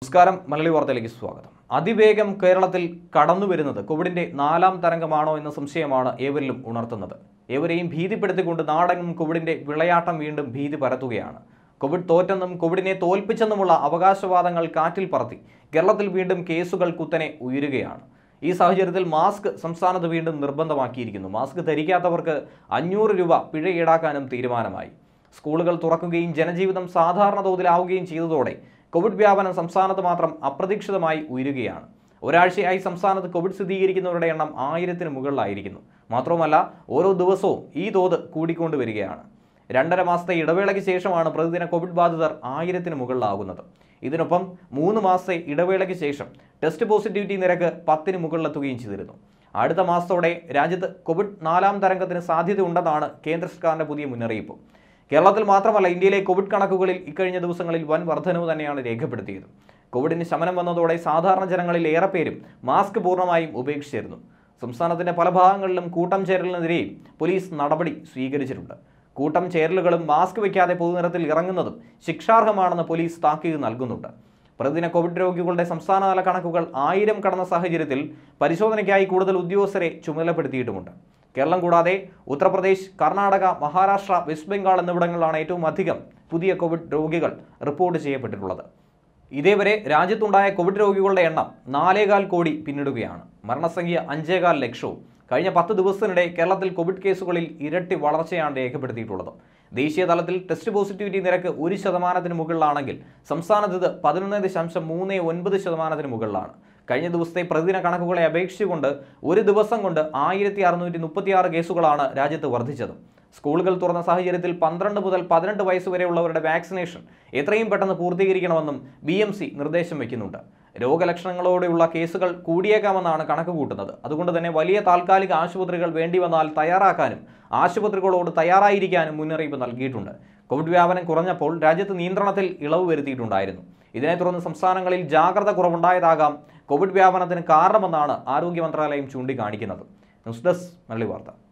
നമസ്കാരം മലയാളി വാർത്തയിലേക്ക് സ്വാഗതം അതിവേഗം കേരളത്തിൽ കടന്നു വരുന്നത് കോവിഡിന്റെ നാലാം തരംഗമാണോ എന്ന സംശയമാണ് ഏവരിലും ഉണർത്തുന്നത് ഏവരെയും ഭീതിപ്പെടുത്തിക്കൊണ്ട് നാടെങ്ങും കോവിഡിന്റെ വിളയാട്ടം വീണ്ടും ഭീതി പരത്തുകയാണ് കോവിഡ് തോറ്റെന്നും കോവിഡിനെ തോൽപ്പിച്ചെന്നുമുള്ള അവകാശവാദങ്ങൾ കാറ്റിൽ പറത്തി കേരളത്തിൽ വീണ്ടും കേസുകൾ കുത്തനെ ഉയരുകയാണ് ഈ സാഹചര്യത്തിൽ മാസ്ക് സംസ്ഥാനത്ത് വീണ്ടും നിർബന്ധമാക്കിയിരിക്കുന്നു മാസ്ക് ധരിക്കാത്തവർക്ക് അഞ്ഞൂറ് രൂപ പിഴ ഈടാക്കാനും തീരുമാനമായി സ്കൂളുകൾ തുറക്കുകയും ജനജീവിതം സാധാരണ തോതിലാവുകയും ചെയ്തതോടെ കോവിഡ് വ്യാപനം സംസ്ഥാനത്ത് മാത്രം അപ്രതീക്ഷിതമായി ഉയരുകയാണ് ഒരാഴ്ചയായി സംസ്ഥാനത്ത് കോവിഡ് സ്ഥിരീകരിക്കുന്നവരുടെ എണ്ണം ആയിരത്തിന് മുകളിലായിരിക്കുന്നു മാത്രവുമല്ല ഓരോ ദിവസവും ഈ തോത് കൂടിക്കൊണ്ടുവരികയാണ് രണ്ടര മാസത്തെ ഇടവേളയ്ക്ക് ശേഷമാണ് പ്രതിദിന കോവിഡ് ബാധിതർ ആയിരത്തിന് മുകളിലാകുന്നത് ഇതിനൊപ്പം മൂന്ന് മാസത്തെ ഇടവേളയ്ക്ക് ശേഷം ടെസ്റ്റ് പോസിറ്റിവിറ്റി നിരക്ക് പത്തിന് മുകളിലെത്തുകയും ചെയ്തിരുന്നു അടുത്ത മാസത്തോടെ രാജ്യത്ത് കോവിഡ് നാലാം തരംഗത്തിന് സാധ്യതയുണ്ടെന്നാണ് കേന്ദ്ര സർക്കാരിൻ്റെ പുതിയ മുന്നറിയിപ്പ് കേരളത്തിൽ മാത്രമല്ല ഇന്ത്യയിലെ കോവിഡ് കണക്കുകളിൽ ഇക്കഴിഞ്ഞ ദിവസങ്ങളിൽ വൻ വർധനവ് തന്നെയാണ് രേഖപ്പെടുത്തിയത് കോവിഡിന് ശമനം വന്നതോടെ സാധാരണ ജനങ്ങളിൽ ഏറെ പേരും മാസ്ക് പൂർണ്ണമായും ഉപേക്ഷിച്ചിരുന്നു സംസ്ഥാനത്തിന്റെ പല ഭാഗങ്ങളിലും കൂട്ടം ചേരലിനെതിരെയും പോലീസ് നടപടി സ്വീകരിച്ചിട്ടുണ്ട് കൂട്ടം ചേരലുകളും മാസ്ക് വയ്ക്കാതെ പൊതുനിരത്തിൽ ഇറങ്ങുന്നതും ശിക്ഷാർഹമാണെന്ന് പോലീസ് താക്കീത് നൽകുന്നുണ്ട് പ്രതിദിന കോവിഡ് രോഗികളുടെ സംസ്ഥാനതല കണക്കുകൾ ആയിരം കടന്ന സാഹചര്യത്തിൽ പരിശോധനയ്ക്കായി കൂടുതൽ ഉദ്യോഗസ്ഥരെ ചുമതലപ്പെടുത്തിയിട്ടുമുണ്ട് കേരളം കൂടാതെ ഉത്തർപ്രദേശ് കർണാടക മഹാരാഷ്ട്ര വെസ്റ്റ് ബംഗാൾ എന്നിവിടങ്ങളിലാണ് ഏറ്റവും അധികം പുതിയ കോവിഡ് രോഗികൾ റിപ്പോർട്ട് ചെയ്യപ്പെട്ടിട്ടുള്ളത് ഇതേവരെ രാജ്യത്തുണ്ടായ കോവിഡ് രോഗികളുടെ എണ്ണം നാലേകാൽ കോടി പിന്നിടുകയാണ് മരണസംഖ്യ അഞ്ചേകാൽ ലക്ഷവും കഴിഞ്ഞ പത്ത് ദിവസത്തിനിടെ കേരളത്തിൽ കോവിഡ് കേസുകളിൽ ഇരട്ടി വളർച്ചയാണ് രേഖപ്പെടുത്തിയിട്ടുള്ളത് ദേശീയ തലത്തിൽ ടെസ്റ്റ് പോസിറ്റിവിറ്റി നിരക്ക് ഒരു ശതമാനത്തിന് മുകളിലാണെങ്കിൽ സംസ്ഥാനത്ത് ഇത് പതിനൊന്ന് ദശാംശം മൂന്ന് ഒൻപത് ശതമാനത്തിന് മുകളിലാണ് കഴിഞ്ഞ ദിവസത്തെ പ്രതിദിന കണക്കുകളെ അപേക്ഷിച്ചുകൊണ്ട് ഒരു ദിവസം കൊണ്ട് ആയിരത്തി അറുന്നൂറ്റി മുപ്പത്തിയാറ് കേസുകളാണ് രാജ്യത്ത് വർദ്ധിച്ചത് സ്കൂളുകൾ തുറന്ന സാഹചര്യത്തിൽ പന്ത്രണ്ട് മുതൽ പതിനെട്ട് വയസ്സ് വരെയുള്ളവരുടെ വാക്സിനേഷൻ എത്രയും പെട്ടെന്ന് പൂർത്തീകരിക്കണമെന്നും ബി എം സി നിർദ്ദേശം വയ്ക്കുന്നുണ്ട് രോഗലക്ഷണങ്ങളോടെയുള്ള കേസുകൾ കൂടിയേക്കാമെന്നാണ് കണക്ക് കൂട്ടുന്നത് അതുകൊണ്ട് തന്നെ വലിയ താൽക്കാലിക ആശുപത്രികൾ വേണ്ടി വന്നാൽ തയ്യാറാക്കാനും ആശുപത്രികളോട് തയ്യാറായിരിക്കാനും മുന്നറിയിപ്പ് നൽകിയിട്ടുണ്ട് കോവിഡ് വ്യാപനം കുറഞ്ഞപ്പോൾ രാജ്യത്ത് നിയന്ത്രണത്തിൽ ഇളവ് വരുത്തിയിട്ടുണ്ടായിരുന്നു ഇതിനെ തുടർന്ന് സംസ്ഥാനങ്ങളിൽ ജാഗ്രത കുറവുണ്ടായതാകാം കോവിഡ് വ്യാപനത്തിന് കാരണമെന്നാണ് ആരോഗ്യ മന്ത്രാലയം ചൂണ്ടിക്കാണിക്കുന്നത് ന്യൂസ് ഡെസ്ക് മലയാളി വാർത്ത